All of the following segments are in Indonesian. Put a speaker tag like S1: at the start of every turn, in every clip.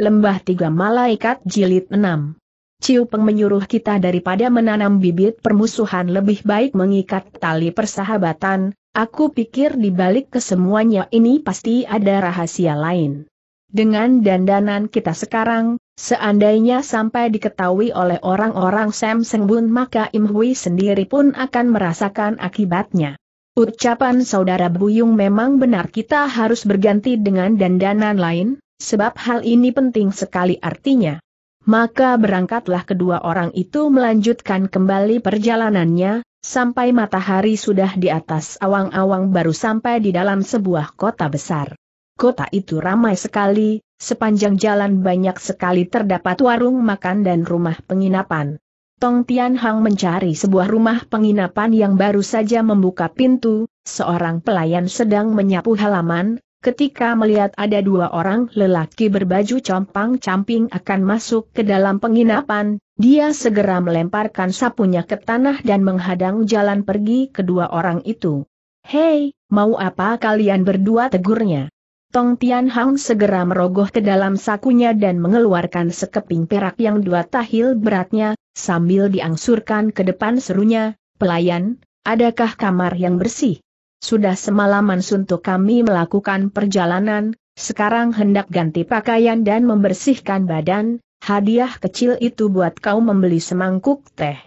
S1: Lembah Tiga Malaikat Jilid 6 Ciu Peng menyuruh kita daripada menanam bibit permusuhan lebih baik mengikat tali persahabatan, aku pikir di balik kesemuanya ini pasti ada rahasia lain. Dengan dandanan kita sekarang, seandainya sampai diketahui oleh orang-orang Sam Seng maka Im Hui sendiri pun akan merasakan akibatnya. Ucapan saudara Buyung memang benar kita harus berganti dengan dandanan lain, sebab hal ini penting sekali artinya. Maka berangkatlah kedua orang itu melanjutkan kembali perjalanannya, sampai matahari sudah di atas awang-awang baru sampai di dalam sebuah kota besar. Kota itu ramai sekali, sepanjang jalan banyak sekali terdapat warung makan dan rumah penginapan. Tong Tian Hang mencari sebuah rumah penginapan yang baru saja membuka pintu, seorang pelayan sedang menyapu halaman, ketika melihat ada dua orang lelaki berbaju compang-camping akan masuk ke dalam penginapan, dia segera melemparkan sapunya ke tanah dan menghadang jalan pergi kedua orang itu. Hei, mau apa kalian berdua tegurnya? Tong Tian Hang segera merogoh ke dalam sakunya dan mengeluarkan sekeping perak yang dua tahil beratnya, sambil diangsurkan ke depan serunya, pelayan, adakah kamar yang bersih? Sudah semalaman suntuk kami melakukan perjalanan, sekarang hendak ganti pakaian dan membersihkan badan, hadiah kecil itu buat kau membeli semangkuk teh.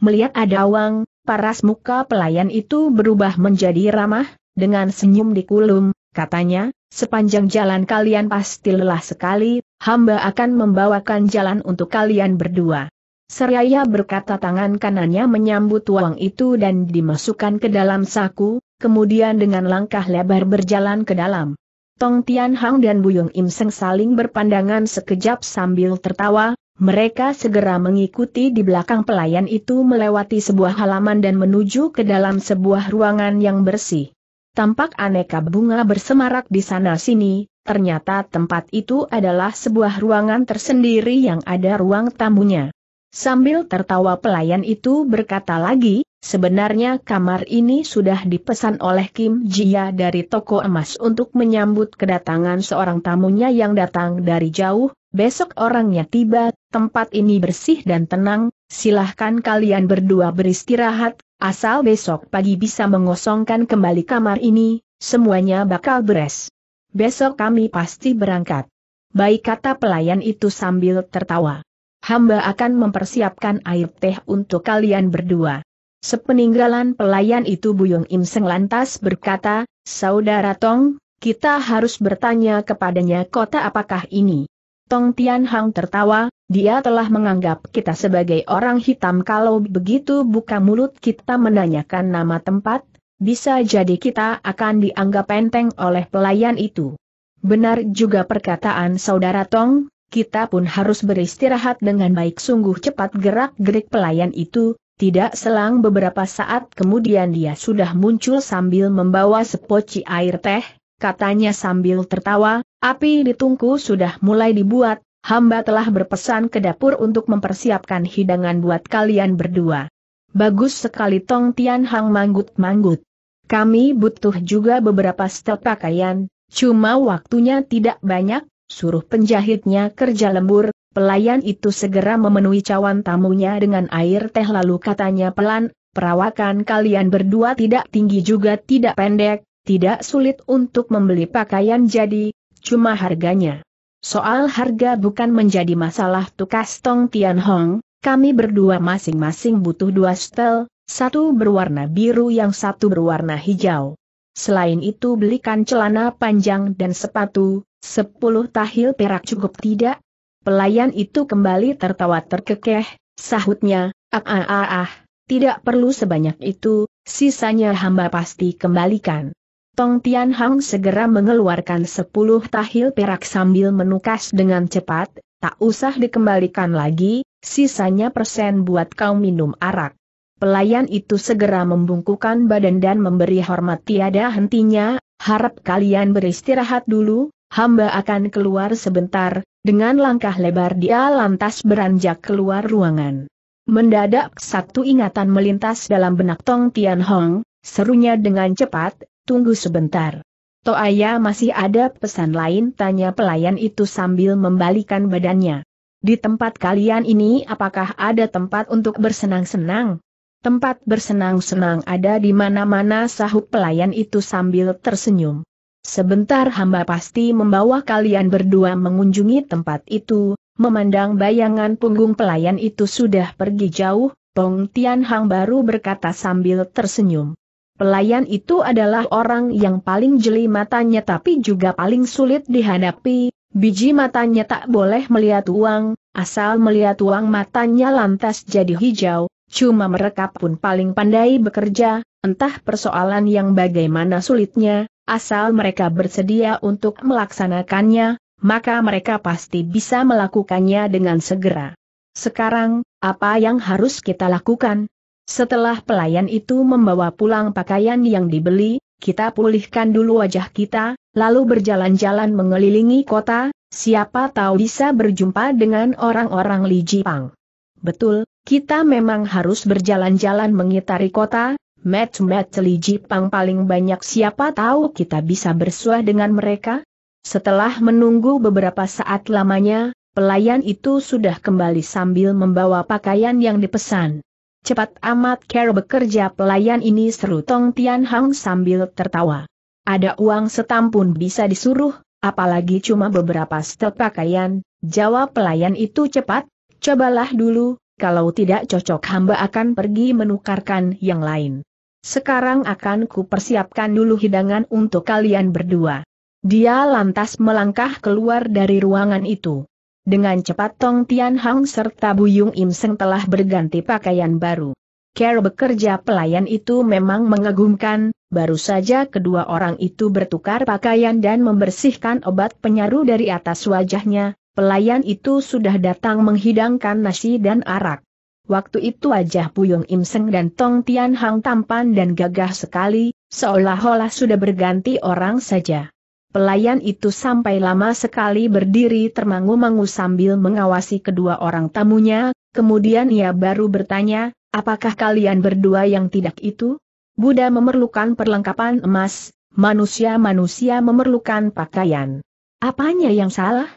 S1: Melihat ada uang, paras muka pelayan itu berubah menjadi ramah, dengan senyum di kulum. katanya, sepanjang jalan kalian pasti lelah sekali, hamba akan membawakan jalan untuk kalian berdua. Seraya berkata tangan kanannya menyambut uang itu dan dimasukkan ke dalam saku, kemudian dengan langkah lebar berjalan ke dalam. Tong Tian Hang dan Buyung Im Seng saling berpandangan sekejap sambil tertawa, mereka segera mengikuti di belakang pelayan itu melewati sebuah halaman dan menuju ke dalam sebuah ruangan yang bersih. Tampak aneka bunga bersemarak di sana-sini, ternyata tempat itu adalah sebuah ruangan tersendiri yang ada ruang tamunya. Sambil tertawa pelayan itu berkata lagi, Sebenarnya kamar ini sudah dipesan oleh Kim Jia dari toko emas untuk menyambut kedatangan seorang tamunya yang datang dari jauh, besok orangnya tiba, tempat ini bersih dan tenang, silahkan kalian berdua beristirahat, asal besok pagi bisa mengosongkan kembali kamar ini, semuanya bakal beres. Besok kami pasti berangkat. Baik kata pelayan itu sambil tertawa. Hamba akan mempersiapkan air teh untuk kalian berdua. Sepeninggalan pelayan itu Buyung Im Seng lantas berkata, Saudara Tong, kita harus bertanya kepadanya kota apakah ini. Tong Tian Hang tertawa, dia telah menganggap kita sebagai orang hitam kalau begitu buka mulut kita menanyakan nama tempat, bisa jadi kita akan dianggap enteng oleh pelayan itu. Benar juga perkataan saudara Tong, kita pun harus beristirahat dengan baik sungguh cepat gerak-gerik pelayan itu, tidak selang beberapa saat kemudian dia sudah muncul sambil membawa sepoci air teh, katanya sambil tertawa, api di tungku sudah mulai dibuat, hamba telah berpesan ke dapur untuk mempersiapkan hidangan buat kalian berdua. Bagus sekali Tong Tian Hang manggut-manggut. Kami butuh juga beberapa setel pakaian, cuma waktunya tidak banyak, suruh penjahitnya kerja lembur, Pelayan itu segera memenuhi cawan tamunya dengan air teh lalu katanya pelan, perawakan kalian berdua tidak tinggi juga tidak pendek, tidak sulit untuk membeli pakaian jadi, cuma harganya. Soal harga bukan menjadi masalah tukas Tong Tian Hong, kami berdua masing-masing butuh dua stel, satu berwarna biru yang satu berwarna hijau. Selain itu belikan celana panjang dan sepatu, sepuluh tahil perak cukup tidak, Pelayan itu kembali tertawa terkekeh, sahutnya, ah ah ah ah, tidak perlu sebanyak itu, sisanya hamba pasti kembalikan. Tong Tian Hang segera mengeluarkan sepuluh tahil perak sambil menukas dengan cepat, tak usah dikembalikan lagi, sisanya persen buat kau minum arak. Pelayan itu segera membungkukan badan dan memberi hormat tiada hentinya, harap kalian beristirahat dulu, hamba akan keluar sebentar, dengan langkah lebar dia lantas beranjak keluar ruangan. Mendadak satu ingatan melintas dalam benak Tong Tian Hong, serunya dengan cepat, tunggu sebentar. Toaya masih ada pesan lain tanya pelayan itu sambil membalikan badannya. Di tempat kalian ini apakah ada tempat untuk bersenang-senang? Tempat bersenang-senang ada di mana-mana sahut pelayan itu sambil tersenyum. Sebentar hamba pasti membawa kalian berdua mengunjungi tempat itu, memandang bayangan punggung pelayan itu sudah pergi jauh, Tong Tian Hang baru berkata sambil tersenyum. Pelayan itu adalah orang yang paling jeli matanya tapi juga paling sulit dihadapi, biji matanya tak boleh melihat uang, asal melihat uang matanya lantas jadi hijau, cuma mereka pun paling pandai bekerja, entah persoalan yang bagaimana sulitnya, Asal mereka bersedia untuk melaksanakannya, maka mereka pasti bisa melakukannya dengan segera. Sekarang, apa yang harus kita lakukan? Setelah pelayan itu membawa pulang pakaian yang dibeli, kita pulihkan dulu wajah kita, lalu berjalan-jalan mengelilingi kota, siapa tahu bisa berjumpa dengan orang-orang Li Jipang. Betul, kita memang harus berjalan-jalan mengitari kota, Met-met Li Jipang paling banyak siapa tahu kita bisa bersuah dengan mereka? Setelah menunggu beberapa saat lamanya, pelayan itu sudah kembali sambil membawa pakaian yang dipesan. Cepat amat care bekerja pelayan ini seru Tong Tian Hang sambil tertawa. Ada uang setampun bisa disuruh, apalagi cuma beberapa setel pakaian, jawab pelayan itu cepat, cobalah dulu, kalau tidak cocok hamba akan pergi menukarkan yang lain. Sekarang akan ku persiapkan dulu hidangan untuk kalian berdua. Dia lantas melangkah keluar dari ruangan itu. Dengan cepat Tong Tian Hang serta Buyung Im Seng telah berganti pakaian baru. Care bekerja pelayan itu memang mengagumkan, baru saja kedua orang itu bertukar pakaian dan membersihkan obat penyaru dari atas wajahnya, Pelayan itu sudah datang menghidangkan nasi dan arak. Waktu itu wajah Puyung Imseng dan Tong Tian Hang tampan dan gagah sekali, seolah-olah sudah berganti orang saja. Pelayan itu sampai lama sekali berdiri termangu-mangu sambil mengawasi kedua orang tamunya, kemudian ia baru bertanya, apakah kalian berdua yang tidak itu? Buddha memerlukan perlengkapan emas, manusia-manusia memerlukan pakaian. Apanya yang salah?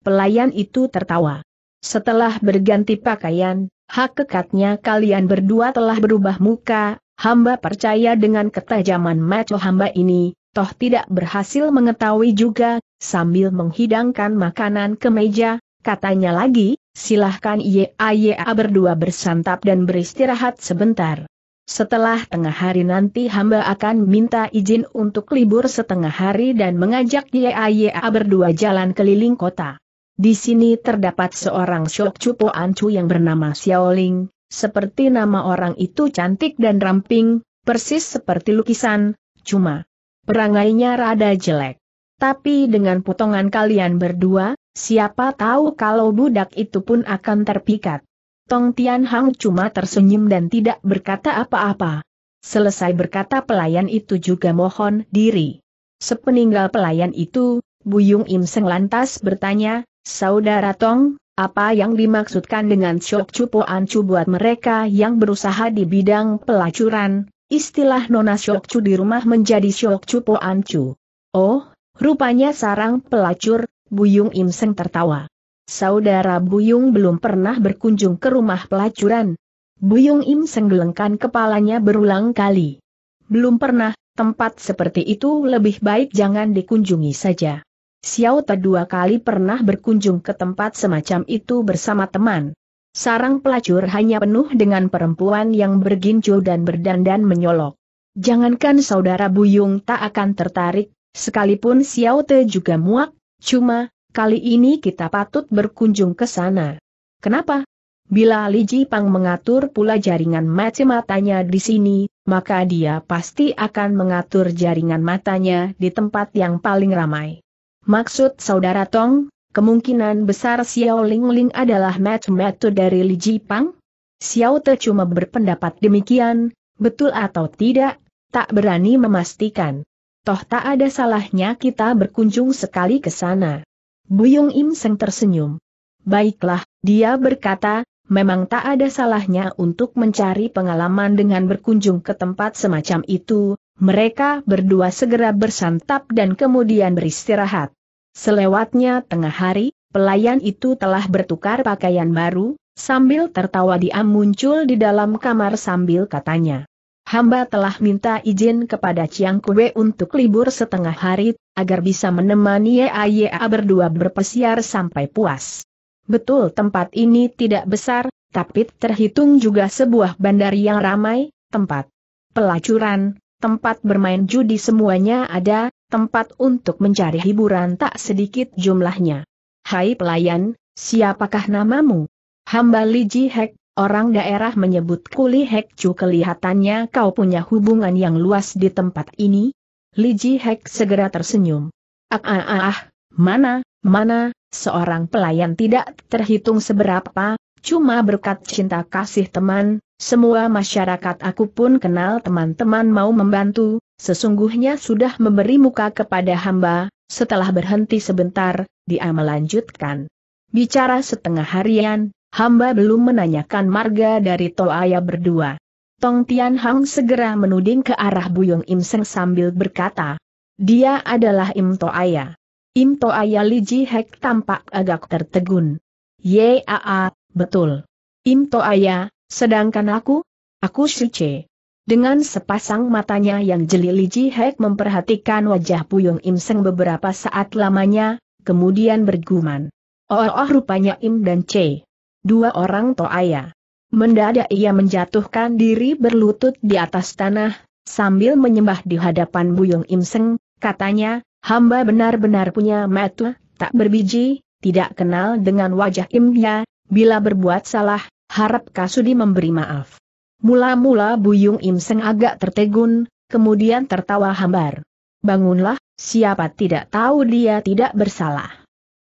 S1: Pelayan itu tertawa. Setelah berganti pakaian, hak kekatnya kalian berdua telah berubah muka, hamba percaya dengan ketajaman maco hamba ini, toh tidak berhasil mengetahui juga, sambil menghidangkan makanan ke meja, katanya lagi, silahkan Iaia berdua bersantap dan beristirahat sebentar. Setelah tengah hari nanti hamba akan minta izin untuk libur setengah hari dan mengajak YAYA berdua jalan keliling kota. Di sini terdapat seorang Shok Chupo Ancu yang bernama Xiaoling, seperti nama orang itu cantik dan ramping, persis seperti lukisan, cuma perangainya rada jelek. Tapi dengan potongan kalian berdua, siapa tahu kalau budak itu pun akan terpikat. Tong Tian Hang cuma tersenyum dan tidak berkata apa-apa. Selesai berkata pelayan itu juga mohon diri. Sepeninggal pelayan itu, Buyung Im Seng lantas bertanya, Saudara Tong, apa yang dimaksudkan dengan syok cupo ancu buat mereka yang berusaha di bidang pelacuran, istilah nona syok cu di rumah menjadi syok cupo ancu. Oh, rupanya sarang pelacur, Buyung Im Seng tertawa. Saudara Buyung belum pernah berkunjung ke rumah pelacuran. Buyung Im Seng gelengkan kepalanya berulang kali. Belum pernah, tempat seperti itu lebih baik jangan dikunjungi saja. Xiao Te dua kali pernah berkunjung ke tempat semacam itu bersama teman. Sarang pelacur hanya penuh dengan perempuan yang bergincu dan berdandan menyolok. Jangankan saudara Buyung tak akan tertarik, sekalipun Xiao Te juga muak, cuma, kali ini kita patut berkunjung ke sana. Kenapa? Bila Li Ji Pang mengatur pula jaringan mata matanya di sini, maka dia pasti akan mengatur jaringan matanya di tempat yang paling ramai. Maksud saudara Tong, kemungkinan besar Xiao Lingling adalah adalah metu dari Li Jipang? Xiao Te cuma berpendapat demikian, betul atau tidak, tak berani memastikan. Toh tak ada salahnya kita berkunjung sekali ke sana. Buyung Im Seng tersenyum. Baiklah, dia berkata, memang tak ada salahnya untuk mencari pengalaman dengan berkunjung ke tempat semacam itu, mereka berdua segera bersantap dan kemudian beristirahat. Selewatnya tengah hari, pelayan itu telah bertukar pakaian baru, sambil tertawa dia muncul di dalam kamar sambil katanya. Hamba telah minta izin kepada Chiang Kue untuk libur setengah hari, agar bisa menemani YAYA berdua berpesiar sampai puas. Betul tempat ini tidak besar, tapi terhitung juga sebuah bandar yang ramai, tempat pelacuran, tempat bermain judi semuanya ada, tempat untuk mencari hiburan tak sedikit jumlahnya. Hai pelayan, siapakah namamu? Hamba Li Ji Hek, orang daerah menyebut Kuli Hek Chu kelihatannya kau punya hubungan yang luas di tempat ini? Li Ji Hek segera tersenyum. Ah ah ah, ah mana, mana, seorang pelayan tidak terhitung seberapa, cuma berkat cinta kasih teman, semua masyarakat aku pun kenal teman-teman mau membantu, sesungguhnya sudah memberi muka kepada hamba, setelah berhenti sebentar, dia melanjutkan. Bicara setengah harian, hamba belum menanyakan marga dari Toaya berdua. Tong Tian Hang segera menuding ke arah Buyung Im Seng sambil berkata, dia adalah Im Toaya. Im Toaya Li Ji Hek tampak agak tertegun. Yaa, betul. Im Toaya, Sedangkan aku, aku suci. Dengan sepasang matanya yang jeli Li Hek memperhatikan wajah Puyung Im Seng beberapa saat lamanya, kemudian bergumam. Oh, oh, rupanya Im dan C. Dua orang toaya. Mendadak ia menjatuhkan diri berlutut di atas tanah, sambil menyembah di hadapan Buyung Im Seng, katanya, hamba benar-benar punya metu, tak berbiji, tidak kenal dengan wajah Im Ya, bila berbuat salah, harap Kasudi memberi maaf. Mula-mula Buyung Im Seng agak tertegun, kemudian tertawa hambar. Bangunlah, siapa tidak tahu dia tidak bersalah.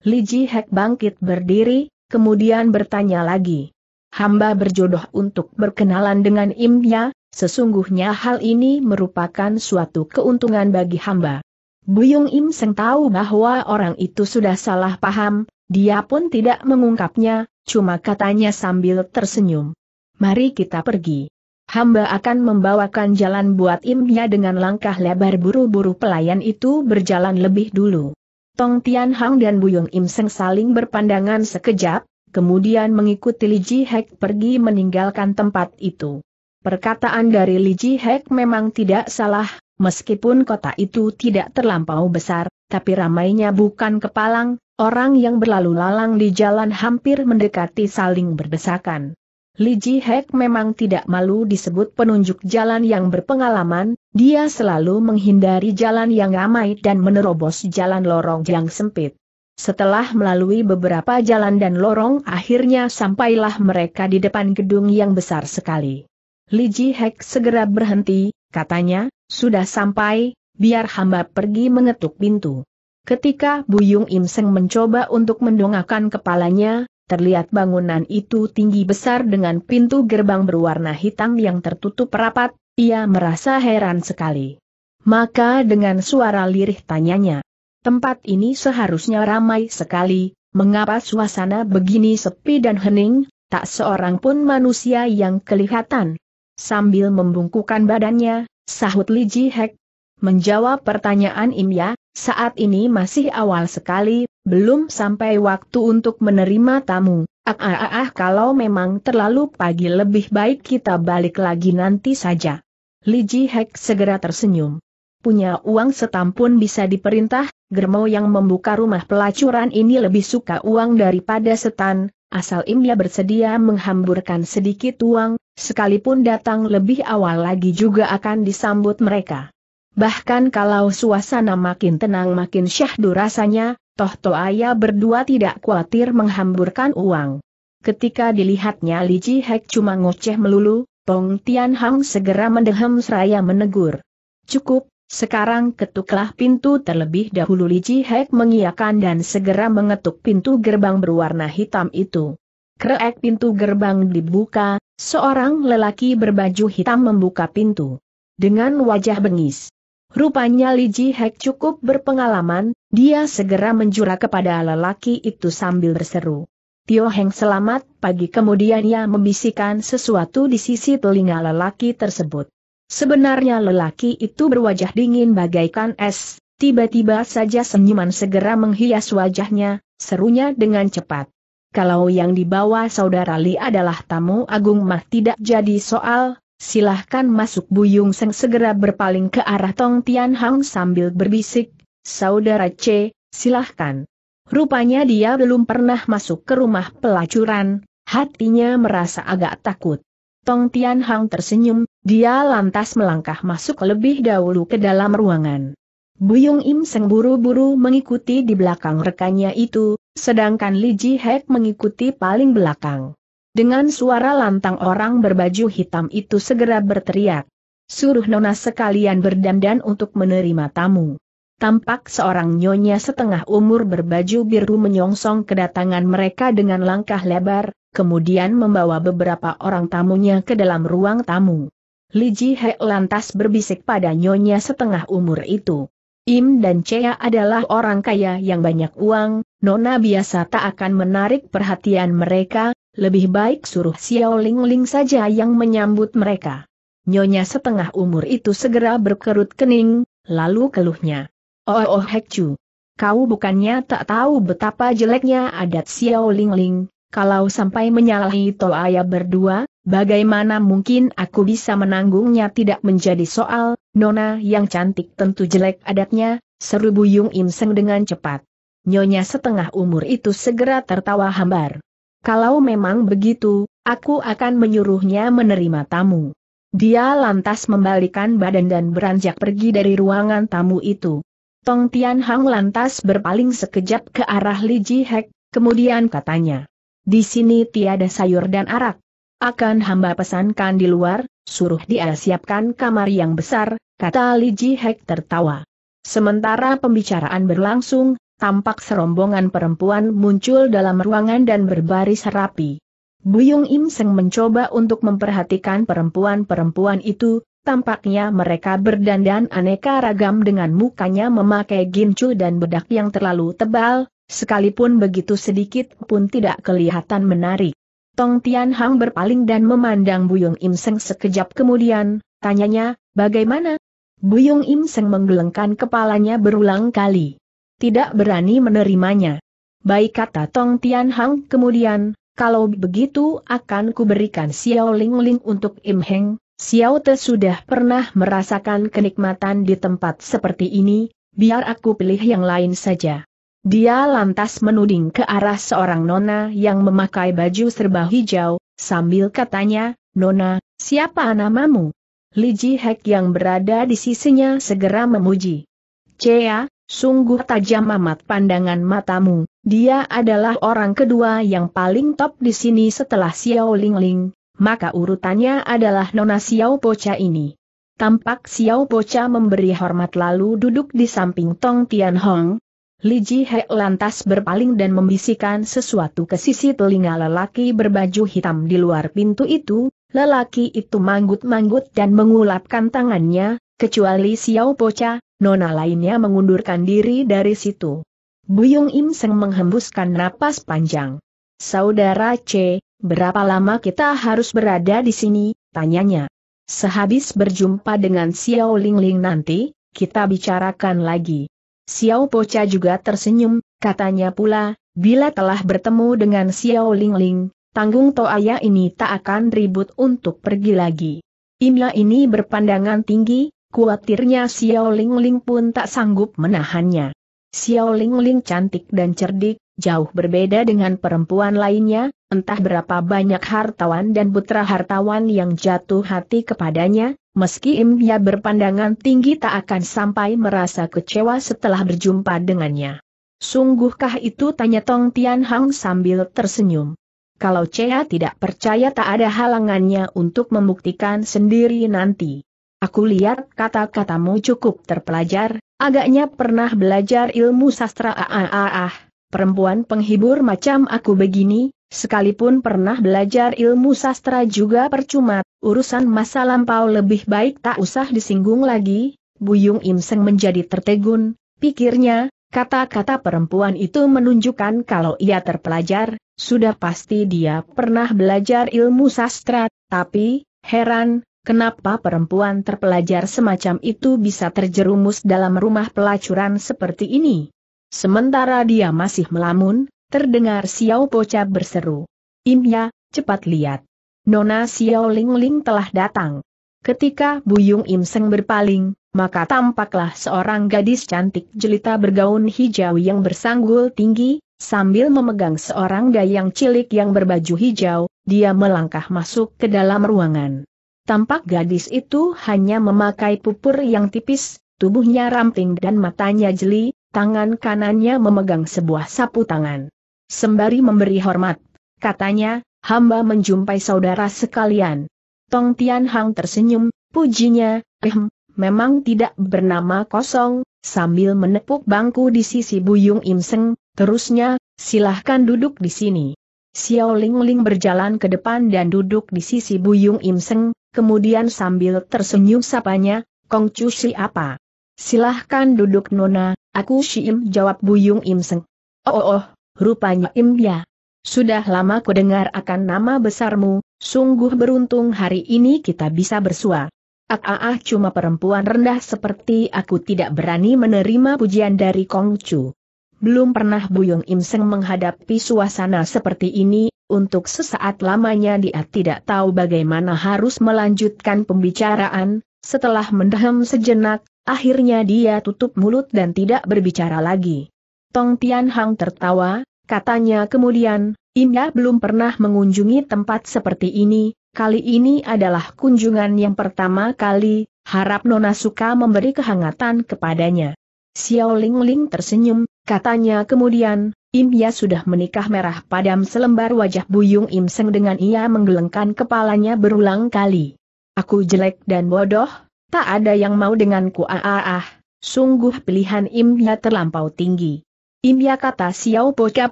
S1: Li Ji Hek bangkit berdiri, kemudian bertanya lagi. Hamba berjodoh untuk berkenalan dengan Imnya, sesungguhnya hal ini merupakan suatu keuntungan bagi hamba. Buyung Im Seng tahu bahwa orang itu sudah salah paham, dia pun tidak mengungkapnya, cuma katanya sambil tersenyum. Mari kita pergi. Hamba akan membawakan jalan buat Imnya dengan langkah lebar buru-buru pelayan itu berjalan lebih dulu. Tong Tian Hang dan Buyung Im Seng saling berpandangan sekejap, kemudian mengikuti Li Ji Hek pergi meninggalkan tempat itu. Perkataan dari Li Ji Hek memang tidak salah, meskipun kota itu tidak terlampau besar, tapi ramainya bukan kepalang, Orang yang berlalu lalang di jalan hampir mendekati saling berdesakan. Li Ji Hek memang tidak malu disebut penunjuk jalan yang berpengalaman, dia selalu menghindari jalan yang ramai dan menerobos jalan lorong yang sempit. Setelah melalui beberapa jalan dan lorong akhirnya sampailah mereka di depan gedung yang besar sekali. Li Ji Hek segera berhenti, katanya, sudah sampai, biar hamba pergi mengetuk pintu. Ketika Buyung Im Seng mencoba untuk mendongakkan kepalanya, terlihat bangunan itu tinggi besar dengan pintu gerbang berwarna hitam yang tertutup rapat, ia merasa heran sekali. Maka dengan suara lirih tanyanya, tempat ini seharusnya ramai sekali, mengapa suasana begini sepi dan hening, tak seorang pun manusia yang kelihatan. Sambil membungkukkan badannya, sahut Li Ji Hek, Menjawab pertanyaan Imya, saat ini masih awal sekali, belum sampai waktu untuk menerima tamu. Ah, ah, ah, ah kalau memang terlalu pagi lebih baik kita balik lagi nanti saja. Li Ji Hek segera tersenyum. Punya uang setampun bisa diperintah, Germo yang membuka rumah pelacuran ini lebih suka uang daripada setan, asal Imya bersedia menghamburkan sedikit uang, sekalipun datang lebih awal lagi juga akan disambut mereka. Bahkan kalau suasana makin tenang makin syahdu rasanya, toh ayah berdua tidak khawatir menghamburkan uang. Ketika dilihatnya Li Ji Hek cuma ngoceh melulu, Tong Tian Hang segera mendehem seraya menegur. Cukup, sekarang ketuklah pintu terlebih dahulu Li Ji Hek mengiakan dan segera mengetuk pintu gerbang berwarna hitam itu. Kreek pintu gerbang dibuka, seorang lelaki berbaju hitam membuka pintu. Dengan wajah bengis, Rupanya Li Ji Hek cukup berpengalaman, dia segera menjura kepada lelaki itu sambil berseru. Tio Heng selamat pagi kemudian ia membisikkan sesuatu di sisi telinga lelaki tersebut. Sebenarnya lelaki itu berwajah dingin bagaikan es, tiba-tiba saja senyuman segera menghias wajahnya, serunya dengan cepat. Kalau yang dibawa saudara Li adalah tamu agung mah tidak jadi soal, Silahkan masuk Bu Yung Seng segera berpaling ke arah Tong Tian Hang sambil berbisik, Saudara C, silahkan. Rupanya dia belum pernah masuk ke rumah pelacuran, hatinya merasa agak takut. Tong Tian Hang tersenyum, dia lantas melangkah masuk lebih dahulu ke dalam ruangan. Buyung Im Seng buru-buru mengikuti di belakang rekannya itu, sedangkan Li Ji Hek mengikuti paling belakang. Dengan suara lantang orang berbaju hitam itu segera berteriak. Suruh nona sekalian berdandan untuk menerima tamu. Tampak seorang nyonya setengah umur berbaju biru menyongsong kedatangan mereka dengan langkah lebar, kemudian membawa beberapa orang tamunya ke dalam ruang tamu. Li Ji He lantas berbisik pada nyonya setengah umur itu. Im dan Chea adalah orang kaya yang banyak uang, Nona biasa tak akan menarik perhatian mereka, lebih baik suruh Xiao Ling Ling saja yang menyambut mereka. Nyonya setengah umur itu segera berkerut kening, lalu keluhnya. Oh oh, Hek Chu, Kau bukannya tak tahu betapa jeleknya adat Xiao Ling Ling, kalau sampai menyalahi ayah berdua, bagaimana mungkin aku bisa menanggungnya tidak menjadi soal, Nona yang cantik tentu jelek adatnya, seru Buyung Im Seng dengan cepat. Nyonya setengah umur itu segera tertawa hambar. Kalau memang begitu, aku akan menyuruhnya menerima tamu. Dia lantas membalikan badan dan beranjak pergi dari ruangan tamu itu. Tong Tian Hang lantas berpaling sekejap ke arah Li Ji Hek, kemudian katanya. Di sini tiada sayur dan arak. Akan hamba pesankan di luar, suruh dia siapkan kamar yang besar, kata Li Ji Hek tertawa. Sementara pembicaraan berlangsung, tampak serombongan perempuan muncul dalam ruangan dan berbaris rapi. Buyung Im Seng mencoba untuk memperhatikan perempuan-perempuan itu, tampaknya mereka berdandan aneka ragam dengan mukanya memakai gincu dan bedak yang terlalu tebal, sekalipun begitu sedikit pun tidak kelihatan menarik. Tong Tian Hang berpaling dan memandang Buyung Im Seng sekejap kemudian, tanyanya, bagaimana? Buyung Im Seng menggelengkan kepalanya berulang kali tidak berani menerimanya. Baik kata Tong Tian Hang kemudian, kalau begitu akan kuberikan Xiao Ling Ling untuk Im Heng, Xiao Te sudah pernah merasakan kenikmatan di tempat seperti ini, biar aku pilih yang lain saja. Dia lantas menuding ke arah seorang nona yang memakai baju serba hijau, sambil katanya, Nona, siapa namamu? Li Ji Hek yang berada di sisinya segera memuji. Cea, Sungguh tajam amat pandangan matamu, dia adalah orang kedua yang paling top di sini setelah Xiao Lingling, maka urutannya adalah Nona Xiao Pocha ini. Tampak Xiao Pocha memberi hormat lalu duduk di samping Tong Tian Hong. Li Ji He lantas berpaling dan membisikkan sesuatu ke sisi telinga lelaki berbaju hitam di luar pintu itu, lelaki itu manggut-manggut dan mengulapkan tangannya, kecuali Xiao Pocha, nona lainnya mengundurkan diri dari situ. Buyung Im Seng menghembuskan napas panjang. Saudara C, berapa lama kita harus berada di sini, tanyanya. Sehabis berjumpa dengan Xiao Lingling nanti, kita bicarakan lagi. Xiao Pocha juga tersenyum, katanya pula, bila telah bertemu dengan Xiao Lingling, Tanggung tanggung Toaya ini tak akan ribut untuk pergi lagi. Imla ini berpandangan tinggi, Kuatirnya Xiao Ling Ling pun tak sanggup menahannya. Xiao Ling Ling cantik dan cerdik, jauh berbeda dengan perempuan lainnya, entah berapa banyak hartawan dan putra hartawan yang jatuh hati kepadanya, meski Imya berpandangan tinggi tak akan sampai merasa kecewa setelah berjumpa dengannya. Sungguhkah itu tanya Tong Tian Hang sambil tersenyum. Kalau Cea tidak percaya tak ada halangannya untuk membuktikan sendiri nanti. Aku lihat kata-katamu cukup terpelajar, agaknya pernah belajar ilmu sastra ah ah ah. Perempuan penghibur macam aku begini, sekalipun pernah belajar ilmu sastra juga percuma, urusan masa lampau lebih baik tak usah disinggung lagi, Buyung Imseng menjadi tertegun, pikirnya, kata-kata perempuan itu menunjukkan kalau ia terpelajar, sudah pasti dia pernah belajar ilmu sastra, tapi, heran, Kenapa perempuan terpelajar semacam itu bisa terjerumus dalam rumah pelacuran seperti ini? Sementara dia masih melamun, terdengar Xiao Pocha berseru. Imya, cepat lihat. Nona Xiao Lingling telah datang. Ketika Buyung Im Seng berpaling, maka tampaklah seorang gadis cantik jelita bergaun hijau yang bersanggul tinggi, sambil memegang seorang dayang cilik yang berbaju hijau, dia melangkah masuk ke dalam ruangan. Tampak gadis itu hanya memakai pupur yang tipis, tubuhnya ramping dan matanya jeli, tangan kanannya memegang sebuah sapu tangan. Sembari memberi hormat, katanya, hamba menjumpai saudara sekalian. Tong Tian Hang tersenyum, pujinya, ehm, memang tidak bernama kosong, sambil menepuk bangku di sisi Buyung Im Seng, terusnya, silahkan duduk di sini. Xiao Ling Ling berjalan ke depan dan duduk di sisi Buyung Im Seng, kemudian sambil tersenyum sapanya, Kong Chu siapa? Silahkan duduk Nona, aku Im jawab Buyung Im Seng. Oh oh, oh rupanya Im ya. Sudah lama ku dengar akan nama besarmu, sungguh beruntung hari ini kita bisa bersua. Ah, ah, ah cuma perempuan rendah seperti aku tidak berani menerima pujian dari Kong Chu. Belum pernah Buyung Im Seng menghadapi suasana seperti ini, untuk sesaat lamanya dia tidak tahu bagaimana harus melanjutkan pembicaraan, setelah mendehem sejenak, akhirnya dia tutup mulut dan tidak berbicara lagi. Tong Tian Hang tertawa, katanya kemudian, Inda belum pernah mengunjungi tempat seperti ini, kali ini adalah kunjungan yang pertama kali, harap Nona suka memberi kehangatan kepadanya. Xiao Ling Ling tersenyum, katanya kemudian, Im Ya sudah menikah merah padam selembar wajah Buyung Im Seng dengan ia menggelengkan kepalanya berulang kali. Aku jelek dan bodoh, tak ada yang mau denganku ah ah, ah. sungguh pilihan Im Ya terlampau tinggi. Im Ya kata Xiao Poca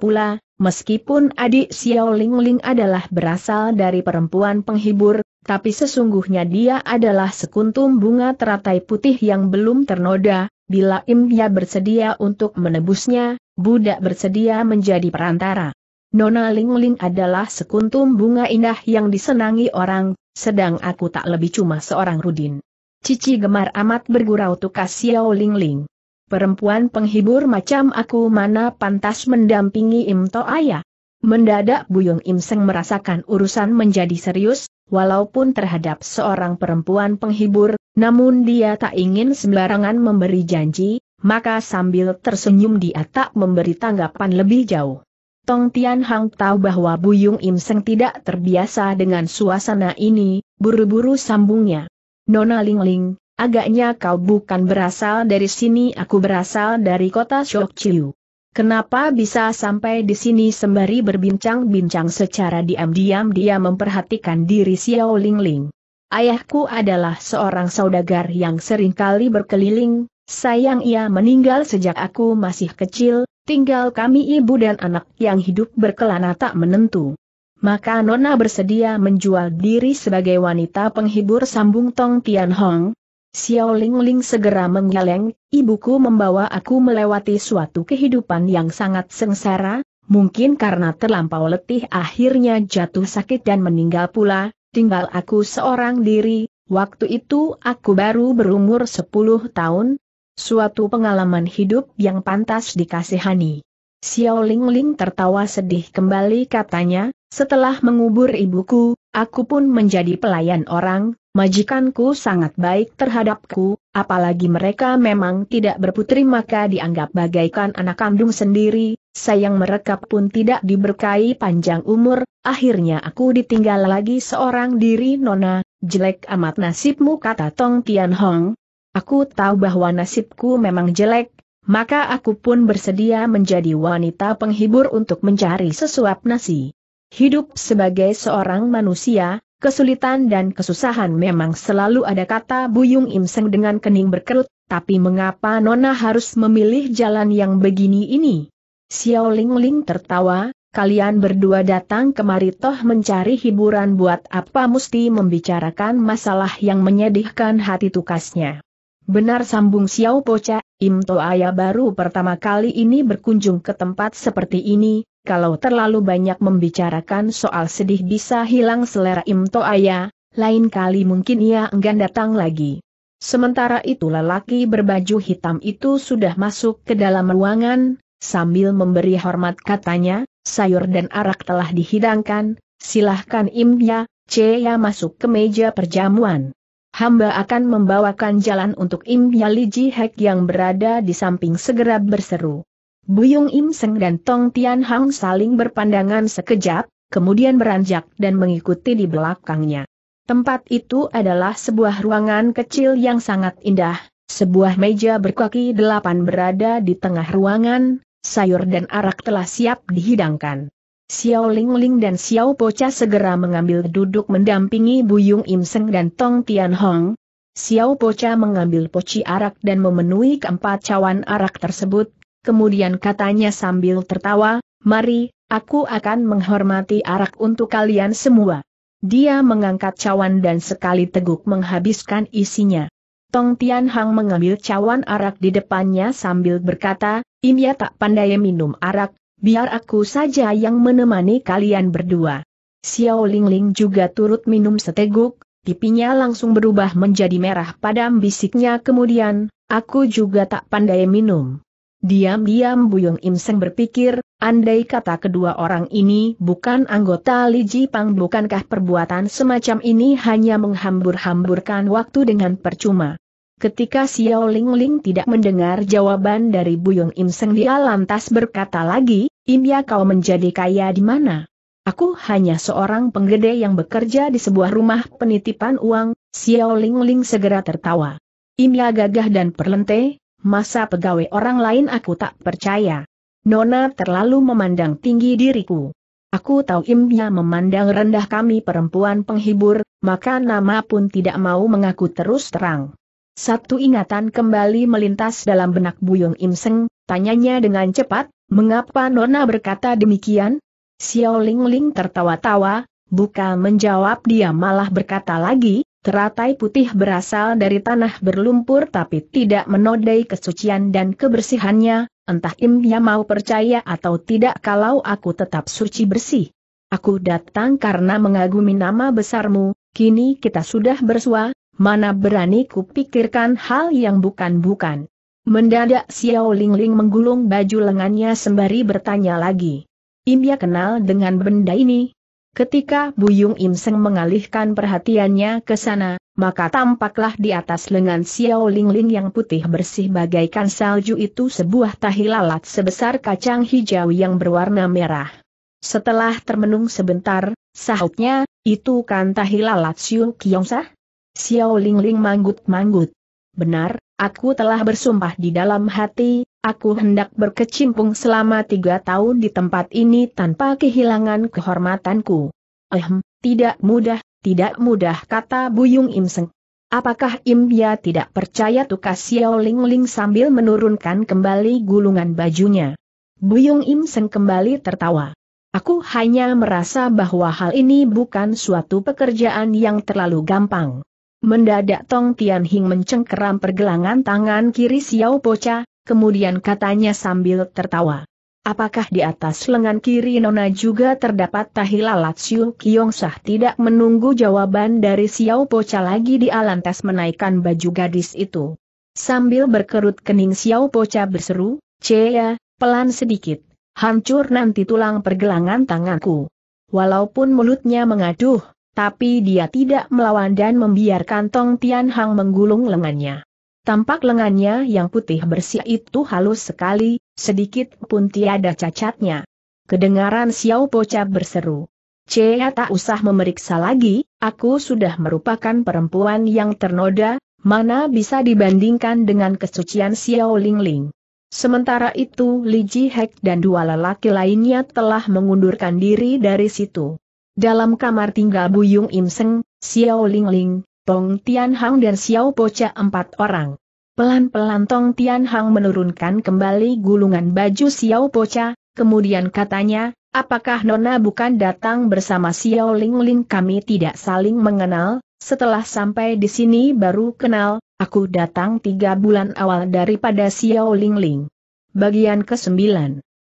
S1: pula, meskipun adik Xiao Ling Ling adalah berasal dari perempuan penghibur, tapi sesungguhnya dia adalah sekuntum bunga teratai putih yang belum ternoda, Bila Imya bersedia untuk menebusnya, budak bersedia menjadi perantara. Nona Lingling Ling adalah sekuntum bunga indah yang disenangi orang, sedang aku tak lebih cuma seorang Rudin. Cici gemar amat bergurau tukas Xiao Lingling. Perempuan penghibur macam aku mana pantas mendampingi Im To Ayah. Mendadak Buyung Im Seng merasakan urusan menjadi serius, walaupun terhadap seorang perempuan penghibur, namun dia tak ingin sembarangan memberi janji, maka sambil tersenyum dia tak memberi tanggapan lebih jauh. Tong Tian Hang tahu bahwa Buyung Im Seng tidak terbiasa dengan suasana ini, buru-buru sambungnya. Nona Ling Ling, agaknya kau bukan berasal dari sini aku berasal dari kota Chiu. Kenapa bisa sampai di sini sembari berbincang-bincang secara diam-diam dia memperhatikan diri Xiao Ling Ling. Ayahku adalah seorang saudagar yang sering kali berkeliling, sayang ia meninggal sejak aku masih kecil, tinggal kami ibu dan anak yang hidup berkelana tak menentu. Maka Nona bersedia menjual diri sebagai wanita penghibur sambung Tong Tian Hong. Xiao Ling Ling segera menggeleng, ibuku membawa aku melewati suatu kehidupan yang sangat sengsara, mungkin karena terlampau letih akhirnya jatuh sakit dan meninggal pula, tinggal aku seorang diri, waktu itu aku baru berumur 10 tahun, suatu pengalaman hidup yang pantas dikasihani. Xiao Ling Ling tertawa sedih kembali katanya, setelah mengubur ibuku, aku pun menjadi pelayan orang, majikanku sangat baik terhadapku, Apalagi mereka memang tidak berputri maka dianggap bagaikan anak kandung sendiri, sayang mereka pun tidak diberkahi panjang umur, akhirnya aku ditinggal lagi seorang diri nona, jelek amat nasibmu kata Tong Tian Hong. Aku tahu bahwa nasibku memang jelek, maka aku pun bersedia menjadi wanita penghibur untuk mencari sesuap nasi. Hidup sebagai seorang manusia, Kesulitan dan kesusahan memang selalu ada kata Buyung Imseng dengan kening berkerut, tapi mengapa Nona harus memilih jalan yang begini ini? Xiao Ling Ling tertawa, kalian berdua datang kemari toh mencari hiburan buat apa mesti membicarakan masalah yang menyedihkan hati tukasnya. Benar sambung Xiao Pocha. Im Toaya baru pertama kali ini berkunjung ke tempat seperti ini, kalau terlalu banyak membicarakan soal sedih bisa hilang selera Im Toaya, lain kali mungkin ia enggan datang lagi. Sementara itu lelaki berbaju hitam itu sudah masuk ke dalam ruangan, sambil memberi hormat katanya, sayur dan arak telah dihidangkan, silahkan Im Ya, Imya, Ya masuk ke meja perjamuan. Hamba akan membawakan jalan untuk Im ya Li Ji Hek yang berada di samping segera berseru. Buyung Im Seng dan Tong Tian Hang saling berpandangan sekejap, kemudian beranjak dan mengikuti di belakangnya. Tempat itu adalah sebuah ruangan kecil yang sangat indah, sebuah meja berkaki delapan berada di tengah ruangan, sayur dan arak telah siap dihidangkan. Xiao Ling Ling dan Xiao Pocha segera mengambil duduk mendampingi Buyung Im Seng dan Tong Tian Hong. Xiao Pocha mengambil poci arak dan memenuhi keempat cawan arak tersebut, kemudian katanya sambil tertawa, mari, aku akan menghormati arak untuk kalian semua. Dia mengangkat cawan dan sekali teguk menghabiskan isinya. Tong Tian Hang mengambil cawan arak di depannya sambil berkata, Imya tak pandai minum arak, biar aku saja yang menemani kalian berdua. Xiao Ling Ling juga turut minum seteguk, pipinya langsung berubah menjadi merah padam bisiknya kemudian, aku juga tak pandai minum. Diam-diam Buyung Im Seng berpikir, andai kata kedua orang ini bukan anggota Li Pang, bukankah perbuatan semacam ini hanya menghambur-hamburkan waktu dengan percuma. Ketika Xiao Ling Ling tidak mendengar jawaban dari Buyung Im Seng dia lantas berkata lagi, Im ya kau menjadi kaya di mana? Aku hanya seorang penggede yang bekerja di sebuah rumah penitipan uang, Xiao Ling Ling segera tertawa. Im ya gagah dan perlente, masa pegawai orang lain aku tak percaya. Nona terlalu memandang tinggi diriku. Aku tahu Imnya memandang rendah kami perempuan penghibur, maka nama pun tidak mau mengaku terus terang. Satu ingatan kembali melintas dalam benak Buyung Imseng, tanyanya dengan cepat, mengapa Nona berkata demikian? Xiao Lingling tertawa-tawa, bukan menjawab dia malah berkata lagi, Teratai putih berasal dari tanah berlumpur tapi tidak menodai kesucian dan kebersihannya, entah Imya mau percaya atau tidak kalau aku tetap suci bersih. Aku datang karena mengagumi nama besarmu, kini kita sudah bersua, mana berani kupikirkan hal yang bukan-bukan. Mendadak Xiao Lingling menggulung baju lengannya sembari bertanya lagi. Imya kenal dengan benda ini, Ketika Buyung Im Seng mengalihkan perhatiannya ke sana, maka tampaklah di atas lengan Xiao Lingling yang putih bersih bagaikan salju itu sebuah tahi lalat sebesar kacang hijau yang berwarna merah. Setelah termenung sebentar, sahutnya, itu kan tahi lalat Xiu Kiongsah? Xiao Lingling Ling manggut-manggut. Benar, aku telah bersumpah di dalam hati, Aku hendak berkecimpung selama tiga tahun di tempat ini tanpa kehilangan kehormatanku. Alhamdulillah, tidak mudah, tidak mudah kata Buyung Im Seng. Apakah Imya tidak percaya tukas Xiao Ling Ling sambil menurunkan kembali gulungan bajunya? Buyung Im Seng kembali tertawa. Aku hanya merasa bahwa hal ini bukan suatu pekerjaan yang terlalu gampang. Mendadak Tong Tian Hing mencengkeram pergelangan tangan kiri Xiao Pocha, kemudian katanya sambil tertawa. Apakah di atas lengan kiri Nona juga terdapat tahilalat Siu Kiong Sah tidak menunggu jawaban dari Xiao Pocha lagi di alantas menaikkan baju gadis itu. Sambil berkerut kening Xiao Pocha berseru, Cea, pelan sedikit, hancur nanti tulang pergelangan tanganku. Walaupun mulutnya mengaduh, tapi dia tidak melawan dan membiarkan Tong Tian Hang menggulung lengannya. Tampak lengannya yang putih bersih itu halus sekali, sedikit pun tiada cacatnya. Kedengaran Xiao Pocha berseru. Cia tak usah memeriksa lagi, aku sudah merupakan perempuan yang ternoda, mana bisa dibandingkan dengan kesucian Xiao Ling Ling. Sementara itu Li Ji Hek dan dua lelaki lainnya telah mengundurkan diri dari situ. Dalam kamar tinggal Buyung Im Seng, Xiao Ling Ling, Tong Tianhang dan Xiao Poca empat orang. Pelan-pelan Tong Tianhang menurunkan kembali gulungan baju Xiao Pocha, kemudian katanya, apakah Nona bukan datang bersama Xiao Ling Ling kami tidak saling mengenal, setelah sampai di sini baru kenal, aku datang tiga bulan awal daripada Xiao Ling Ling. Bagian ke-9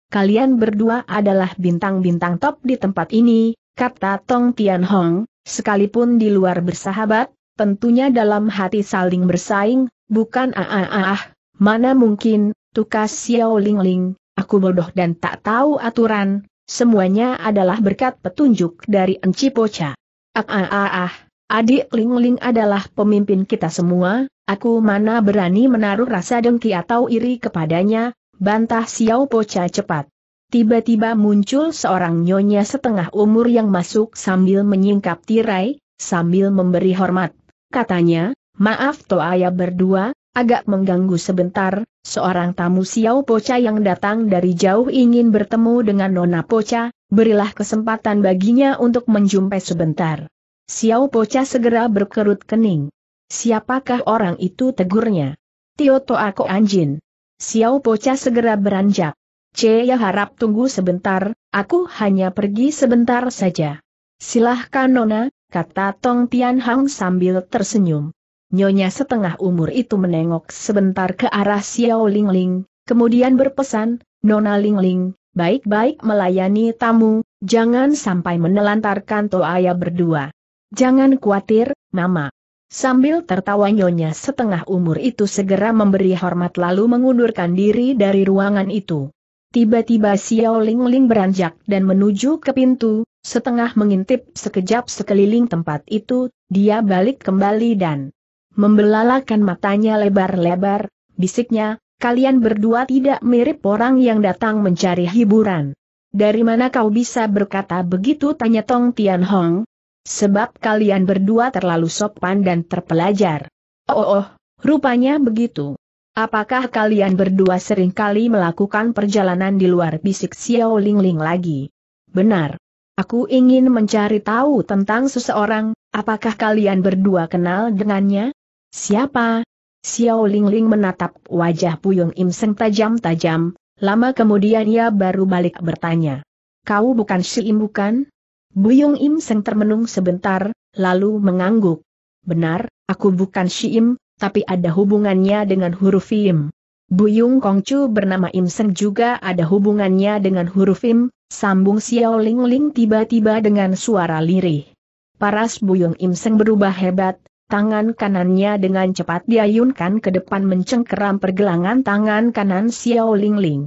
S1: kalian berdua adalah bintang-bintang top di tempat ini, kata Tong Tian Hong, sekalipun di luar bersahabat, tentunya dalam hati saling bersaing, bukan ah ah ah, mana mungkin, tukas Xiao Ling Ling, aku bodoh dan tak tahu aturan, semuanya adalah berkat petunjuk dari Enci Pocha. Ah ah ah adik Ling Ling adalah pemimpin kita semua, aku mana berani menaruh rasa dengki atau iri kepadanya, bantah Xiao Pocha cepat. Tiba-tiba muncul seorang nyonya setengah umur yang masuk sambil menyingkap tirai, sambil memberi hormat. Katanya, maaf ayah berdua, agak mengganggu sebentar, seorang tamu Xiao Pocha yang datang dari jauh ingin bertemu dengan Nona Pocha, berilah kesempatan baginya untuk menjumpai sebentar. Xiao Pocha segera berkerut kening. Siapakah orang itu tegurnya? Tio aku Anjin. Xiao Pocha segera beranjak. ya harap tunggu sebentar, aku hanya pergi sebentar saja. Silahkan Nona, kata Tong Tian Hang sambil tersenyum. Nyonya setengah umur itu menengok sebentar ke arah Xiao Ling Ling, kemudian berpesan, Nona Ling Ling, baik-baik melayani tamu, jangan sampai menelantarkan toa Toaya berdua. Jangan khawatir, Mama. Sambil tertawa nyonya setengah umur itu segera memberi hormat lalu mengundurkan diri dari ruangan itu. Tiba-tiba Xiao Ling Ling beranjak dan menuju ke pintu, Setengah mengintip sekejap sekeliling tempat itu, dia balik kembali dan membelalakan matanya lebar-lebar, bisiknya, kalian berdua tidak mirip orang yang datang mencari hiburan. Dari mana kau bisa berkata begitu tanya Tong Tian Hong? Sebab kalian berdua terlalu sopan dan terpelajar. Oh, oh, oh rupanya begitu. Apakah kalian berdua seringkali melakukan perjalanan di luar bisik Xiao Lingling lagi? Benar. Aku ingin mencari tahu tentang seseorang, apakah kalian berdua kenal dengannya? Siapa? Xiao Lingling menatap wajah Puyung Im Seng tajam-tajam, lama kemudian ia baru balik bertanya. Kau bukan si Im bukan? Buyung Im Seng termenung sebentar, lalu mengangguk. Benar, aku bukan si Im, tapi ada hubungannya dengan huruf Im. Buyung Kongcu bernama Im Seng juga ada hubungannya dengan huruf Im, sambung Xiao Ling Ling tiba-tiba dengan suara lirih. Paras Buyung Im Seng berubah hebat, tangan kanannya dengan cepat diayunkan ke depan mencengkeram pergelangan tangan kanan Xiao Ling Ling.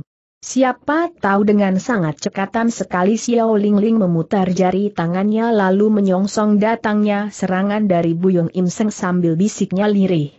S1: Siapa tahu dengan sangat cekatan sekali Xiao Ling Ling memutar jari tangannya lalu menyongsong datangnya serangan dari Buyung Im Seng sambil bisiknya lirih.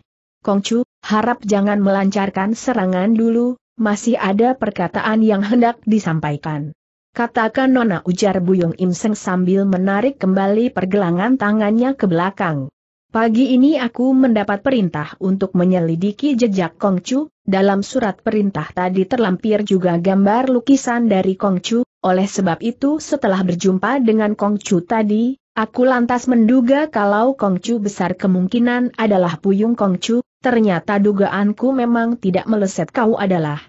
S1: Kongcu, harap jangan melancarkan serangan dulu, masih ada perkataan yang hendak disampaikan. Katakan Nona ujar Buyung Imseng sambil menarik kembali pergelangan tangannya ke belakang. Pagi ini aku mendapat perintah untuk menyelidiki jejak Kongcu, dalam surat perintah tadi terlampir juga gambar lukisan dari Kongcu, oleh sebab itu setelah berjumpa dengan Kongcu tadi, Aku lantas menduga kalau Kongcu besar kemungkinan adalah Buyung Kongcu, ternyata dugaanku memang tidak meleset kau adalah.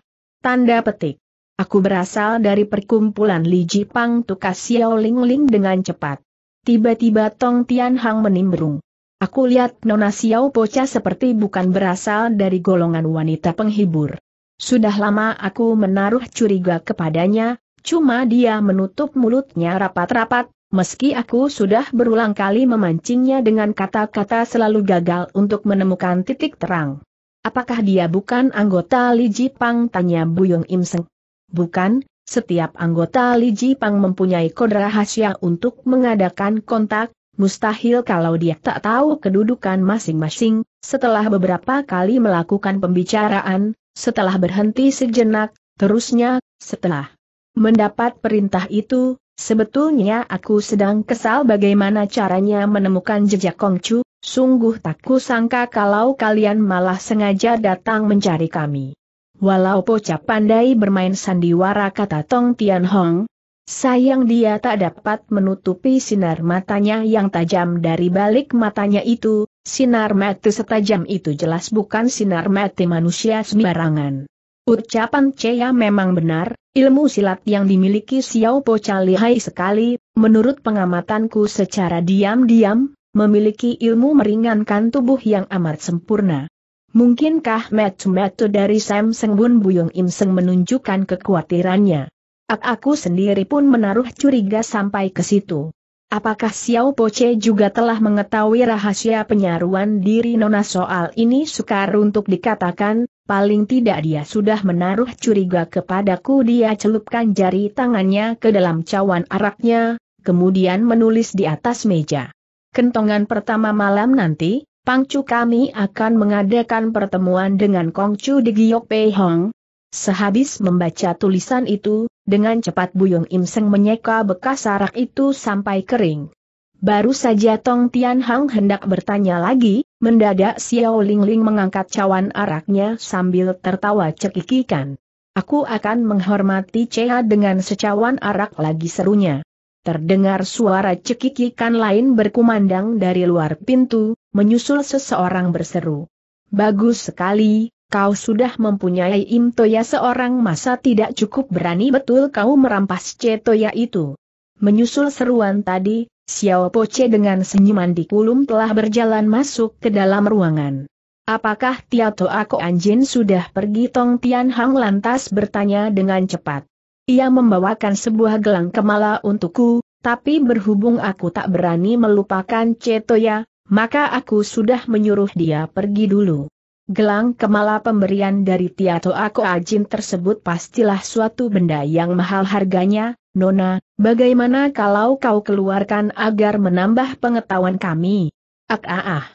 S1: Tanda petik. Aku berasal dari perkumpulan Li Jipang tukas Xiao Ling Ling dengan cepat. Tiba-tiba Tong Tian Hang menimbrung. Aku lihat Nona Xiao Pocha seperti bukan berasal dari golongan wanita penghibur. Sudah lama aku menaruh curiga kepadanya, cuma dia menutup mulutnya rapat-rapat, Meski aku sudah berulang kali memancingnya dengan kata-kata selalu gagal untuk menemukan titik terang. Apakah dia bukan anggota Li Ji Pang? Tanya Yong Im Seng. Bukan, setiap anggota Li Ji Pang mempunyai kode rahasia untuk mengadakan kontak, mustahil kalau dia tak tahu kedudukan masing-masing, setelah beberapa kali melakukan pembicaraan, setelah berhenti sejenak, terusnya, setelah mendapat perintah itu, Sebetulnya aku sedang kesal bagaimana caranya menemukan jejak Kongcu, sungguh tak kusangka kalau kalian malah sengaja datang mencari kami. Walau Pocap pandai bermain sandiwara kata Tong Tian Hong, sayang dia tak dapat menutupi sinar matanya yang tajam dari balik matanya itu, sinar mata setajam itu jelas bukan sinar mata manusia sembarangan. Ucapan Cheya memang benar, ilmu silat yang dimiliki Xiao Po lihai sekali, menurut pengamatanku secara diam-diam, memiliki ilmu meringankan tubuh yang amat sempurna. Mungkinkah metu-metu dari Sam Bun Buyung Im Seng menunjukkan kekhawatirannya? Ak aku sendiri pun menaruh curiga sampai ke situ. Apakah Xiao Po Che juga telah mengetahui rahasia penyaruan diri Nona soal ini sukar untuk dikatakan, Paling tidak dia sudah menaruh curiga kepadaku dia celupkan jari tangannya ke dalam cawan araknya, kemudian menulis di atas meja. Kentongan pertama malam nanti, Pangcu kami akan mengadakan pertemuan dengan Kongcu di Giyok Pei Hong. Sehabis membaca tulisan itu, dengan cepat Buyung Imseng menyeka bekas arak itu sampai kering. Baru saja Tong Tian Hang hendak bertanya lagi, mendadak Xiao Ling mengangkat cawan araknya sambil tertawa cekikikan. Aku akan menghormati Cea dengan secawan arak lagi serunya. Terdengar suara cekikikan lain berkumandang dari luar pintu, menyusul seseorang berseru. Bagus sekali, kau sudah mempunyai Im Toya seorang masa tidak cukup berani betul kau merampas Cetoya itu. Menyusul seruan tadi, Xiao Poche dengan senyuman di kulum telah berjalan masuk ke dalam ruangan. Apakah Tiato Ako Anjin sudah pergi Tong Tian Hang lantas bertanya dengan cepat. Ia membawakan sebuah gelang kemala untukku, tapi berhubung aku tak berani melupakan Cetoya, maka aku sudah menyuruh dia pergi dulu. Gelang kemala pemberian dari Tiato Ako Anjin tersebut pastilah suatu benda yang mahal harganya, Nona, bagaimana kalau kau keluarkan agar menambah pengetahuan kami? Ak ah ah.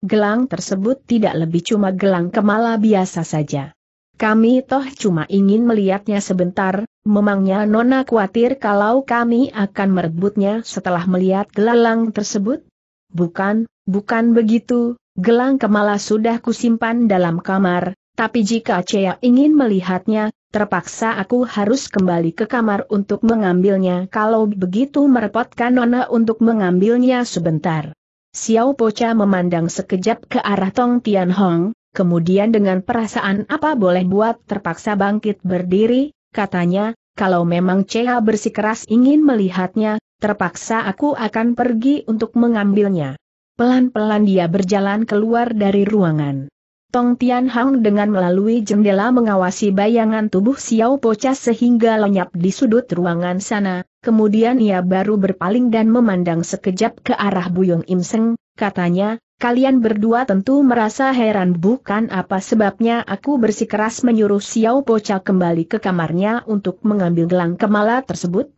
S1: Gelang tersebut tidak lebih cuma gelang kemala biasa saja. Kami toh cuma ingin melihatnya sebentar, memangnya Nona khawatir kalau kami akan merebutnya setelah melihat gelang tersebut? Bukan, bukan begitu, gelang kemala sudah kusimpan dalam kamar, tapi jika Cea ingin melihatnya, Terpaksa aku harus kembali ke kamar untuk mengambilnya kalau begitu merepotkan Nona untuk mengambilnya sebentar. Xiao Pocha memandang sekejap ke arah Tong Tian Hong, kemudian dengan perasaan apa boleh buat terpaksa bangkit berdiri, katanya, kalau memang Cha bersikeras ingin melihatnya, terpaksa aku akan pergi untuk mengambilnya. Pelan-pelan dia berjalan keluar dari ruangan. Tong Tian Hang dengan melalui jendela mengawasi bayangan tubuh Xiao Pocha sehingga lenyap di sudut ruangan sana, kemudian ia baru berpaling dan memandang sekejap ke arah Buyung Im Seng, katanya, kalian berdua tentu merasa heran bukan apa sebabnya aku bersikeras menyuruh Xiao Pocha kembali ke kamarnya untuk mengambil gelang kemala tersebut?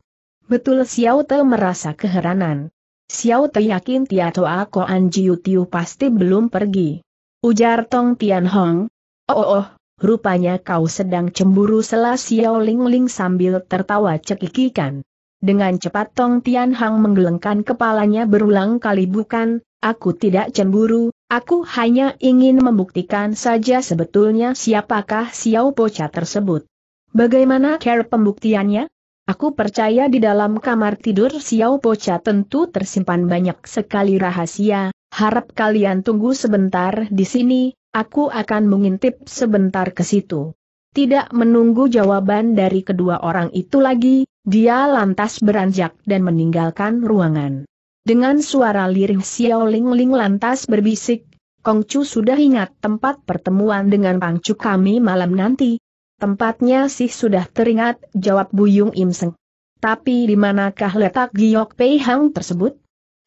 S1: Betul Xiao Te merasa keheranan. Xiao Te yakin Tia Toa Koan Anjiu Tiu pasti belum pergi. Ujar Tong Tian Hong. Oh, oh, oh rupanya kau sedang cemburu selah Xiao Ling Ling sambil tertawa cekikikan. Dengan cepat Tong Tian Hang menggelengkan kepalanya berulang kali bukan, aku tidak cemburu, aku hanya ingin membuktikan saja sebetulnya siapakah Xiao Pocha tersebut. Bagaimana cara pembuktiannya? Aku percaya di dalam kamar tidur Xiao Pocha tentu tersimpan banyak sekali rahasia, harap kalian tunggu sebentar di sini, aku akan mengintip sebentar ke situ. Tidak menunggu jawaban dari kedua orang itu lagi, dia lantas beranjak dan meninggalkan ruangan. Dengan suara lirih Xiao Ling Ling lantas berbisik, Kong Chu sudah ingat tempat pertemuan dengan Pang Chu kami malam nanti. Tempatnya sih sudah teringat, jawab Buyung Seng. Tapi di manakah letak Giok Pei Hang tersebut?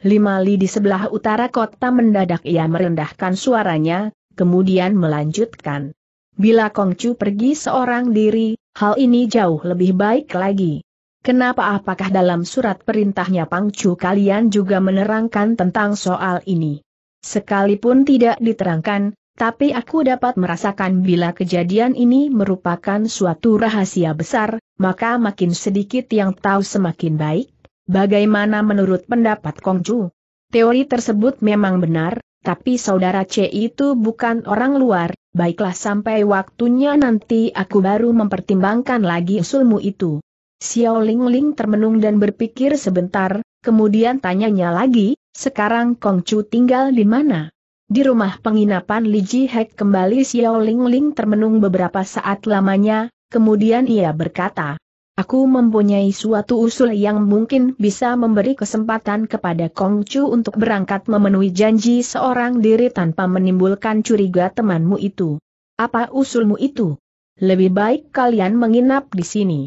S1: Lima li di sebelah utara kota mendadak ia merendahkan suaranya, kemudian melanjutkan. Bila Kongcu pergi seorang diri, hal ini jauh lebih baik lagi. Kenapa apakah dalam surat perintahnya Pangcu kalian juga menerangkan tentang soal ini? Sekalipun tidak diterangkan, tapi aku dapat merasakan bila kejadian ini merupakan suatu rahasia besar, maka makin sedikit yang tahu semakin baik. Bagaimana menurut pendapat Kongcu? Teori tersebut memang benar, tapi saudara C itu bukan orang luar, baiklah sampai waktunya nanti aku baru mempertimbangkan lagi usulmu itu. Xiao Ling Ling termenung dan berpikir sebentar, kemudian tanyanya lagi, sekarang Kongcu tinggal di mana? Di rumah penginapan Li Ji Hek kembali Xiao Ling Ling termenung beberapa saat lamanya, kemudian ia berkata, Aku mempunyai suatu usul yang mungkin bisa memberi kesempatan kepada Kong Chu untuk berangkat memenuhi janji seorang diri tanpa menimbulkan curiga temanmu itu. Apa usulmu itu? Lebih baik kalian menginap di sini.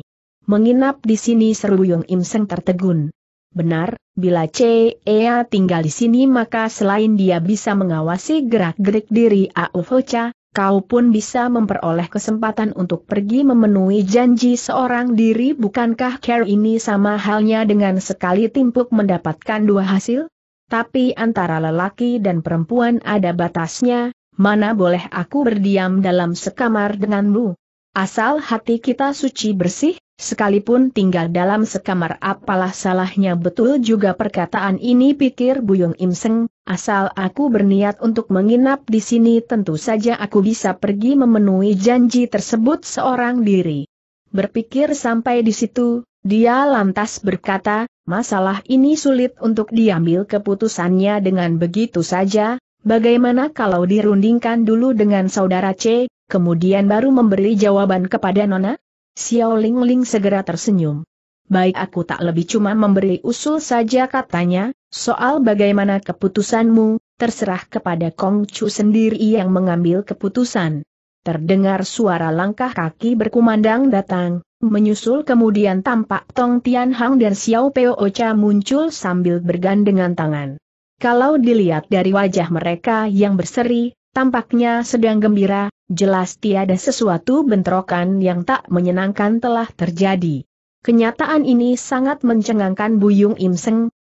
S1: Menginap di sini seru Yung Im Seng tertegun. Benar, bila CEA tinggal di sini maka selain dia bisa mengawasi gerak-gerik diri Au Hoca, kau pun bisa memperoleh kesempatan untuk pergi memenuhi janji seorang diri bukankah care ini sama halnya dengan sekali timpuk mendapatkan dua hasil? Tapi antara lelaki dan perempuan ada batasnya, mana boleh aku berdiam dalam sekamar denganmu? Asal hati kita suci bersih, sekalipun tinggal dalam sekamar apalah salahnya betul juga perkataan ini pikir Buyung Imseng, Asal aku berniat untuk menginap di sini tentu saja aku bisa pergi memenuhi janji tersebut seorang diri. Berpikir sampai di situ, dia lantas berkata, masalah ini sulit untuk diambil keputusannya dengan begitu saja, bagaimana kalau dirundingkan dulu dengan saudara C, kemudian baru memberi jawaban kepada Nona? Xiao Lingling segera tersenyum. Baik aku tak lebih cuma memberi usul saja katanya, Soal bagaimana keputusanmu, terserah kepada Kong Chu sendiri yang mengambil keputusan. Terdengar suara langkah kaki berkumandang datang, menyusul kemudian tampak Tong Tian Hang dan Xiao Peo Ocha muncul sambil bergandengan tangan. Kalau dilihat dari wajah mereka yang berseri, tampaknya sedang gembira, jelas tiada sesuatu bentrokan yang tak menyenangkan telah terjadi. Kenyataan ini sangat mencengangkan Buyung Im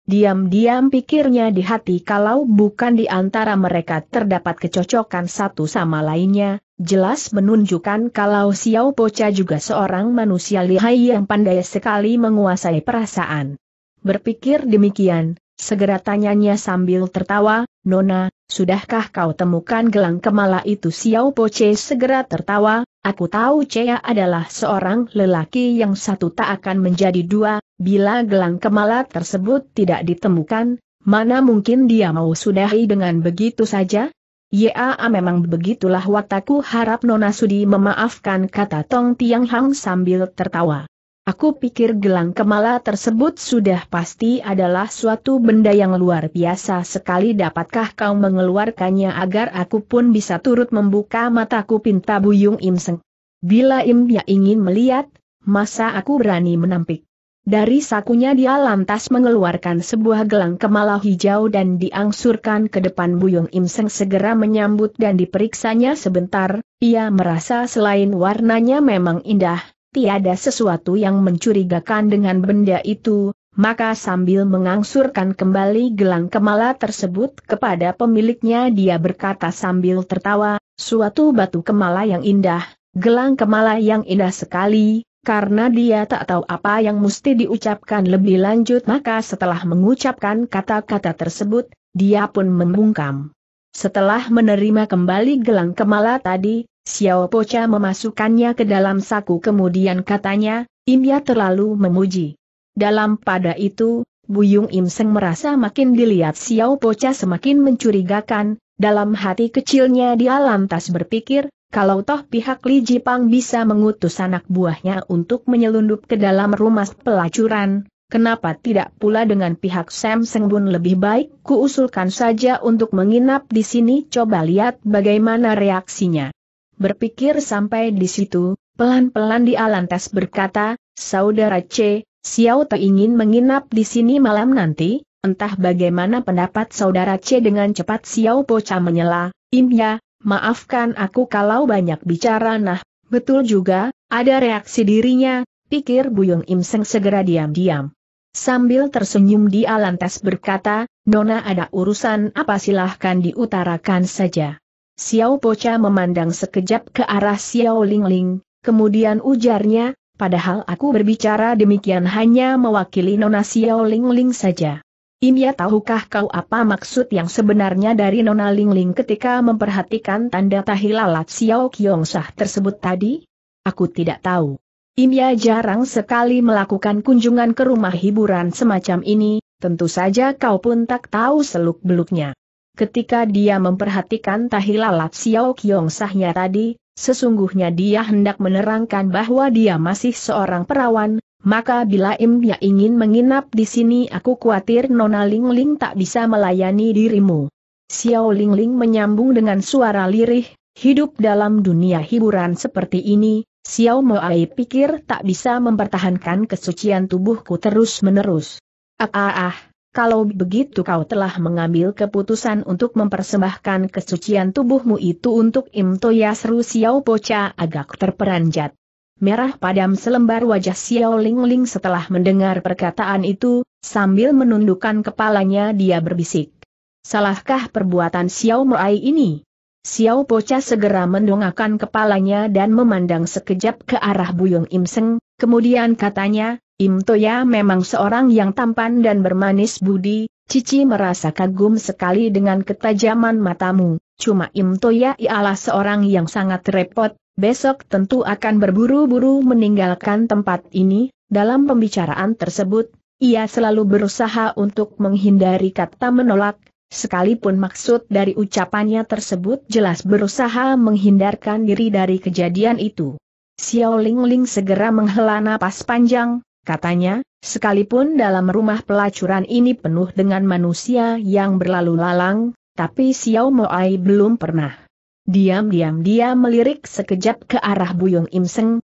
S1: diam-diam pikirnya di hati kalau bukan di antara mereka terdapat kecocokan satu sama lainnya, jelas menunjukkan kalau Xiao Pocha juga seorang manusia lihai yang pandai sekali menguasai perasaan. Berpikir demikian, segera tanyanya sambil tertawa, Nona, sudahkah kau temukan gelang kemala itu Xiao Poche segera tertawa, Aku tahu Cea adalah seorang lelaki yang satu tak akan menjadi dua, bila gelang kemala tersebut tidak ditemukan, mana mungkin dia mau sudahi dengan begitu saja? Ya memang begitulah wataku harap Nona Sudi memaafkan kata Tong Tiang Hang sambil tertawa. Aku pikir gelang kemala tersebut sudah pasti adalah suatu benda yang luar biasa sekali dapatkah kau mengeluarkannya agar aku pun bisa turut membuka mataku pinta Buyung imseng. Bila Im Ya ingin melihat, masa aku berani menampik. Dari sakunya dia lantas mengeluarkan sebuah gelang kemala hijau dan diangsurkan ke depan Buyung Imseng segera menyambut dan diperiksanya sebentar, ia merasa selain warnanya memang indah, tiada sesuatu yang mencurigakan dengan benda itu, maka sambil mengangsurkan kembali gelang kemala tersebut kepada pemiliknya dia berkata sambil tertawa, suatu batu kemala yang indah, gelang kemala yang indah sekali, karena dia tak tahu apa yang mesti diucapkan lebih lanjut maka setelah mengucapkan kata-kata tersebut, dia pun membungkam. Setelah menerima kembali gelang kemala tadi, Xiao Pocha memasukkannya ke dalam saku kemudian katanya, Imya terlalu memuji. Dalam pada itu, Buyung Im Seng merasa makin dilihat Xiao Pocha semakin mencurigakan, dalam hati kecilnya dia lantas berpikir, kalau toh pihak Li Jipang bisa mengutus anak buahnya untuk menyelundup ke dalam rumah pelacuran, kenapa tidak pula dengan pihak Sam Sengbun lebih baik kuusulkan saja untuk menginap di sini coba lihat bagaimana reaksinya. Berpikir sampai di situ, pelan-pelan dia lantas berkata, Saudara C, Xiao Te ingin menginap di sini malam nanti, entah bagaimana pendapat Saudara C dengan cepat Xiao Poca menyela, Imya, maafkan aku kalau banyak bicara nah, betul juga, ada reaksi dirinya, pikir Buyung Im Seng segera diam-diam. Sambil tersenyum dia lantas berkata, Nona ada urusan apa silahkan diutarakan saja. Xiao Pocha memandang sekejap ke arah Xiao Lingling, kemudian ujarnya, padahal aku berbicara demikian hanya mewakili Nona Xiao Lingling saja. Imya tahukah kau apa maksud yang sebenarnya dari Nona Lingling ketika memperhatikan tanda tahilalat Xiao Sah tersebut tadi? Aku tidak tahu. Imya jarang sekali melakukan kunjungan ke rumah hiburan semacam ini, tentu saja kau pun tak tahu seluk-beluknya. Ketika dia memperhatikan tahilalat Xiao Kiong sahnya tadi, sesungguhnya dia hendak menerangkan bahwa dia masih seorang perawan, maka bila imnya ingin menginap di sini aku khawatir Nona Ling Ling tak bisa melayani dirimu. Xiao Ling Ling menyambung dengan suara lirih, hidup dalam dunia hiburan seperti ini, Xiao Moai pikir tak bisa mempertahankan kesucian tubuhku terus-menerus. Ah ah ah. Kalau begitu kau telah mengambil keputusan untuk mempersembahkan kesucian tubuhmu itu untuk Im Toyasru Xiao Pocha agak terperanjat. Merah padam selembar wajah Xiao Ling Ling setelah mendengar perkataan itu, sambil menundukkan kepalanya dia berbisik. Salahkah perbuatan Xiao Moai ini? Xiao Pocha segera mendongakkan kepalanya dan memandang sekejap ke arah Buyung Im Seng, kemudian katanya, Im Toya memang seorang yang tampan dan bermanis budi, Cici merasa kagum sekali dengan ketajaman matamu, cuma Im Toya ialah seorang yang sangat repot, besok tentu akan berburu-buru meninggalkan tempat ini, dalam pembicaraan tersebut, ia selalu berusaha untuk menghindari kata menolak, sekalipun maksud dari ucapannya tersebut jelas berusaha menghindarkan diri dari kejadian itu. Xiao Lingling segera menghela napas panjang, Katanya, sekalipun dalam rumah pelacuran ini penuh dengan manusia yang berlalu lalang, tapi Xiao Moai belum pernah. Diam-diam dia melirik sekejap ke arah Buyung Im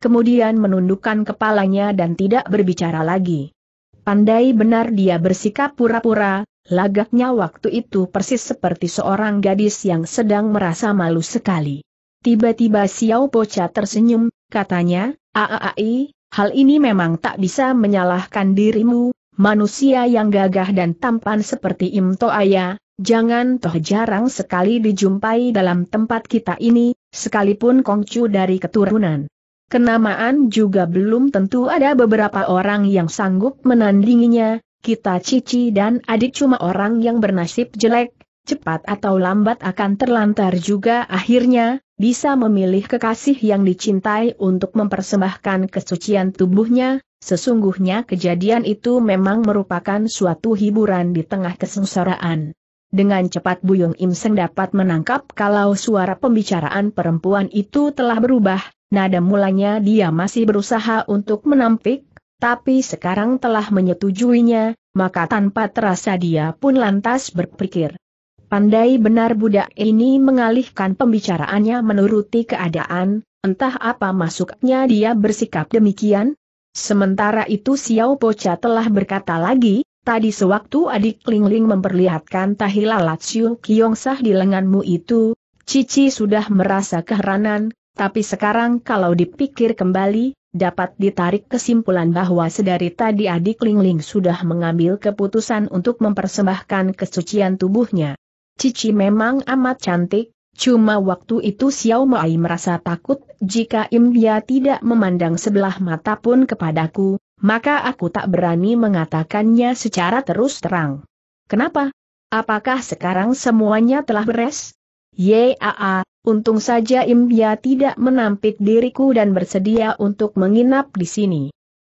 S1: kemudian menundukkan kepalanya dan tidak berbicara lagi. Pandai benar dia bersikap pura-pura, lagaknya waktu itu persis seperti seorang gadis yang sedang merasa malu sekali. Tiba-tiba Xiao Pocha tersenyum, katanya, aai. Hal ini memang tak bisa menyalahkan dirimu, manusia yang gagah dan tampan seperti Im Toaya, jangan toh jarang sekali dijumpai dalam tempat kita ini, sekalipun kongcu dari keturunan. Kenamaan juga belum tentu ada beberapa orang yang sanggup menandinginya, kita cici dan adik cuma orang yang bernasib jelek, cepat atau lambat akan terlantar juga akhirnya, bisa memilih kekasih yang dicintai untuk mempersembahkan kesucian tubuhnya, sesungguhnya kejadian itu memang merupakan suatu hiburan di tengah kesengsaraan. Dengan cepat Buyung Im dapat menangkap kalau suara pembicaraan perempuan itu telah berubah, nada mulanya dia masih berusaha untuk menampik, tapi sekarang telah menyetujuinya, maka tanpa terasa dia pun lantas berpikir. Pandai benar budak ini mengalihkan pembicaraannya menuruti keadaan, entah apa masuknya dia bersikap demikian. Sementara itu Xiao Pocha telah berkata lagi, tadi sewaktu adik Lingling memperlihatkan tahi lalat Kiong Sah di lenganmu itu, Cici sudah merasa keheranan, tapi sekarang kalau dipikir kembali, dapat ditarik kesimpulan bahwa sedari tadi adik Lingling sudah mengambil keputusan untuk mempersembahkan kesucian tubuhnya. Cici memang amat cantik, cuma waktu itu Xiao Mai merasa takut jika Imya tidak memandang sebelah mata pun kepadaku, maka aku tak berani mengatakannya secara terus terang. Kenapa? Apakah sekarang semuanya telah beres? Yaa, untung saja Imya tidak menampik diriku dan bersedia untuk menginap di sini.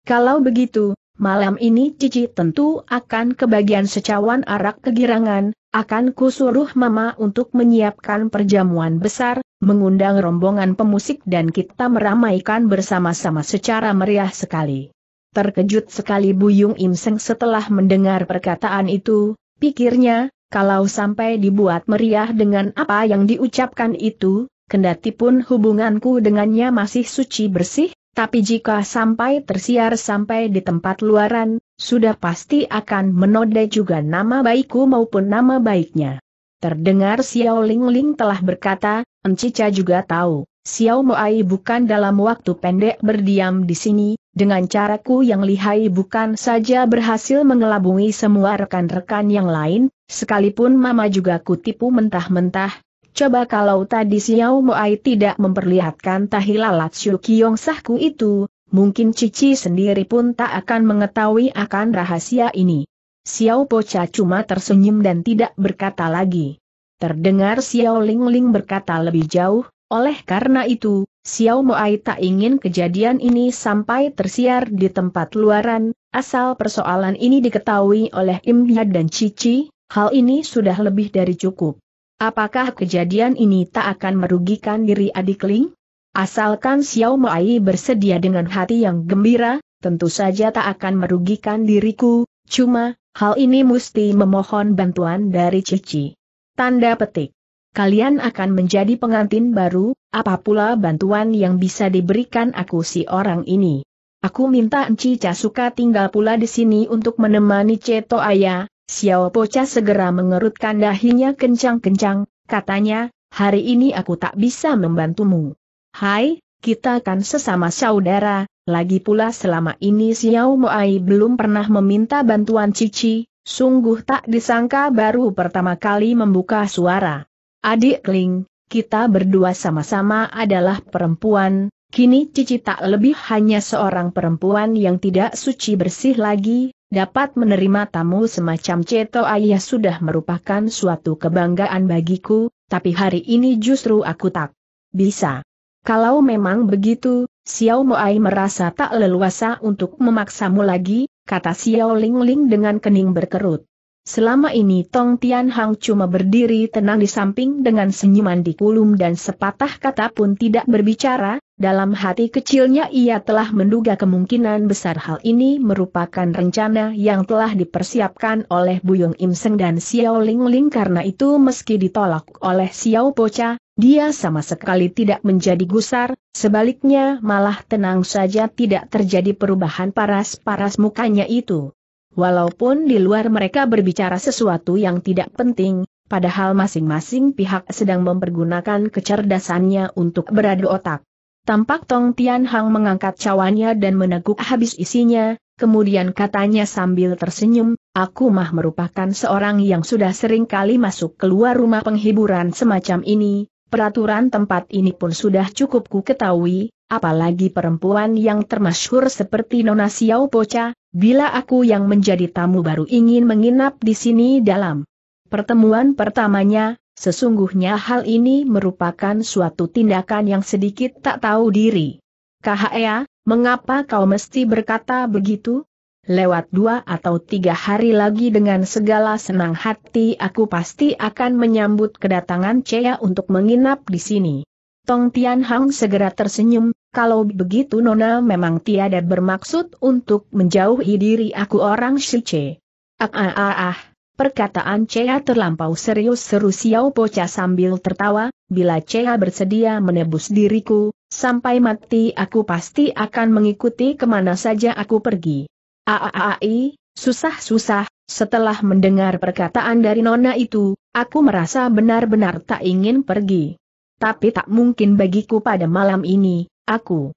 S1: Kalau begitu, malam ini Cici tentu akan kebagian secawan arak kegirangan, akan kusuruh mama untuk menyiapkan perjamuan besar, mengundang rombongan pemusik dan kita meramaikan bersama-sama secara meriah sekali. Terkejut sekali Buyung Im setelah mendengar perkataan itu, pikirnya, kalau sampai dibuat meriah dengan apa yang diucapkan itu, kendatipun hubunganku dengannya masih suci bersih, tapi jika sampai tersiar sampai di tempat luaran, sudah pasti akan menodai juga nama baikku maupun nama baiknya. Terdengar Xiao Ling Ling telah berkata, Encica juga tahu, Xiao Moai bukan dalam waktu pendek berdiam di sini, dengan caraku yang lihai bukan saja berhasil mengelabui semua rekan-rekan yang lain, sekalipun Mama juga kutipu mentah-mentah, Coba kalau tadi Xiao Moai tidak memperlihatkan tahilalat lalat Kiong sahku itu, mungkin Cici sendiri pun tak akan mengetahui akan rahasia ini. Xiao Pocha cuma tersenyum dan tidak berkata lagi. Terdengar Xiao Ling Ling berkata lebih jauh, oleh karena itu, Xiao Moai tak ingin kejadian ini sampai tersiar di tempat luaran, asal persoalan ini diketahui oleh Im Yad dan Cici, hal ini sudah lebih dari cukup. Apakah kejadian ini tak akan merugikan diri adik Ling? Asalkan Xiao Mai bersedia dengan hati yang gembira, tentu saja tak akan merugikan diriku, cuma, hal ini mesti memohon bantuan dari Cici. Tanda petik. Kalian akan menjadi pengantin baru, apa pula bantuan yang bisa diberikan aku si orang ini. Aku minta Enci Casuka tinggal pula di sini untuk menemani Ceto Ayah, Xiao Pocha segera mengerutkan dahinya kencang-kencang, katanya, hari ini aku tak bisa membantumu. Hai, kita kan sesama saudara, lagi pula selama ini Xiao Moai belum pernah meminta bantuan Cici, sungguh tak disangka baru pertama kali membuka suara. Adik Ling, kita berdua sama-sama adalah perempuan, kini Cici tak lebih hanya seorang perempuan yang tidak suci bersih lagi, dapat menerima tamu semacam Ceto Ayah sudah merupakan suatu kebanggaan bagiku, tapi hari ini justru aku tak bisa. Kalau memang begitu, Xiao Moai merasa tak leluasa untuk memaksamu lagi, kata Xiao Lingling dengan kening berkerut. Selama ini Tong Tian Hang cuma berdiri tenang di samping dengan senyuman di kulum dan sepatah kata pun tidak berbicara, dalam hati kecilnya ia telah menduga kemungkinan besar hal ini merupakan rencana yang telah dipersiapkan oleh Buyung Im Seng dan Xiao Ling Ling karena itu meski ditolak oleh Xiao Pocha, dia sama sekali tidak menjadi gusar, sebaliknya malah tenang saja tidak terjadi perubahan paras-paras mukanya itu. Walaupun di luar mereka berbicara sesuatu yang tidak penting, padahal masing-masing pihak sedang mempergunakan kecerdasannya untuk beradu otak. Tampak Tong Tian Hang mengangkat cawannya dan meneguk habis isinya, kemudian katanya sambil tersenyum, aku mah merupakan seorang yang sudah sering kali masuk keluar rumah penghiburan semacam ini, Peraturan tempat ini pun sudah cukup ku ketahui, apalagi perempuan yang termasyhur seperti Nona Xiao Pocha. bila aku yang menjadi tamu baru ingin menginap di sini dalam pertemuan pertamanya, sesungguhnya hal ini merupakan suatu tindakan yang sedikit tak tahu diri. Kahaya, mengapa kau mesti berkata begitu? lewat dua atau tiga hari lagi dengan segala senang hati aku pasti akan menyambut kedatangan Cea untuk menginap di sini. Tong Tian Hang segera tersenyum, kalau begitu Nona memang tiada bermaksud untuk menjauhi diri aku orang Che. Ah ah ah ah, perkataan Cea terlampau serius seru Xiao sambil tertawa, bila Cea bersedia menebus diriku, sampai mati aku pasti akan mengikuti kemana saja aku pergi. Aai, susah-susah, setelah mendengar perkataan dari Nona itu, aku merasa benar-benar tak ingin pergi. Tapi tak mungkin bagiku pada malam ini, aku